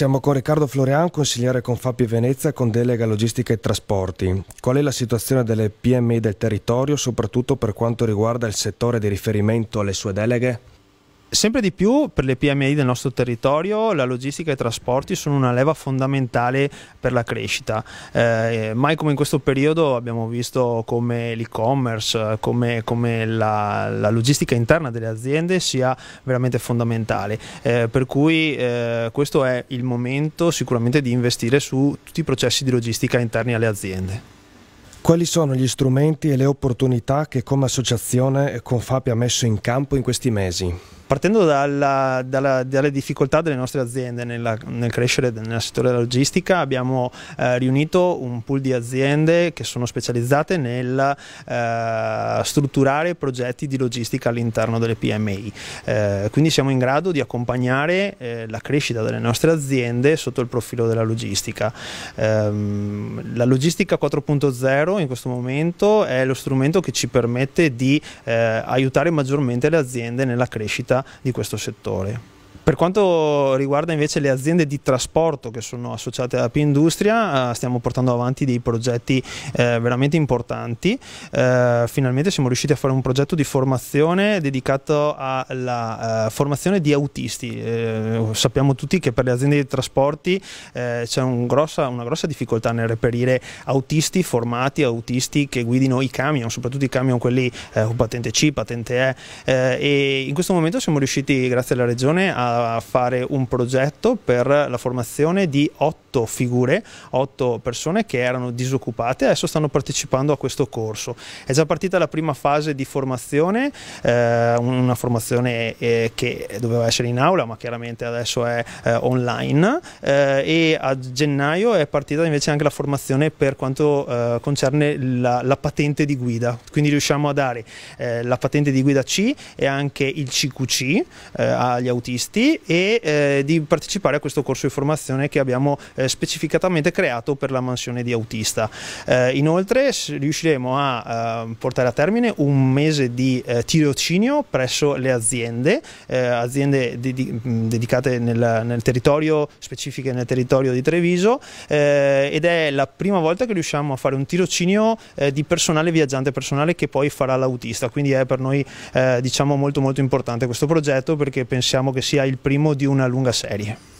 Siamo con Riccardo Florian, consigliere con Confapi Venezia con delega logistica e trasporti. Qual è la situazione delle PMI del territorio, soprattutto per quanto riguarda il settore di riferimento alle sue deleghe? Sempre di più per le PMI del nostro territorio la logistica e i trasporti sono una leva fondamentale per la crescita. Eh, eh, mai come in questo periodo abbiamo visto come l'e-commerce, come, come la, la, logistica interna delle aziende sia veramente fondamentale. Eh, per cui eh, questo è il momento sicuramente di investire su tutti i processi di logistica interni alle aziende. Quali sono gli strumenti e le opportunità che come associazione Confap ha messo in campo in questi mesi? partendo dalla, dalla, dalle difficoltà delle nostre aziende nella, nel crescere nel settore della logistica, abbiamo eh, riunito un pool di aziende che sono specializzate nel eh, strutturare progetti di logistica all'interno delle PMI. Eh, quindi siamo in grado di accompagnare eh, la crescita delle nostre aziende sotto il profilo della logistica. Ehm, la logistica 4.0 in questo momento è lo strumento che ci permette di eh, aiutare maggiormente le aziende nella crescita di questo settore. Per quanto riguarda invece le aziende di trasporto che sono associate alla P-Industria, eh, stiamo portando avanti dei progetti eh, veramente importanti. Eh, finalmente siamo riusciti a fare un progetto di formazione dedicato alla formazione di autisti. sappiamo tutti che per le aziende di trasporti c'è un grossa, una grossa difficoltà nel reperire autisti formati, autisti che guidino i camion, soprattutto i camion quelli con patente C, patente E. e in questo momento siamo riusciti, grazie alla Regione, a fare un progetto per la formazione di otto otto figure, otto persone che erano disoccupate e adesso stanno partecipando a questo corso. È già partita la prima fase di formazione, eh, una formazione eh, che doveva essere in aula ma chiaramente adesso è eh, online eh, e a gennaio è partita invece anche la formazione per quanto eh, concerne la, la, patente di guida, quindi riusciamo a dare eh, la patente di guida C e anche il CQC agli autisti e di partecipare a questo corso di formazione che abbiamo eh, specificatamente creato per la mansione di autista. Eh, inoltre riusciremo a ehm, portare a termine un mese di eh, tirocinio presso le aziende, eh, aziende dedi dedicate nel, nel, territorio, specifiche nel territorio di Treviso eh, ed è la prima volta che riusciamo a fare un tirocinio di personale viaggiante personale che poi farà l'autista, quindi è per noi diciamo molto molto importante questo progetto perché pensiamo che sia il primo di una lunga serie.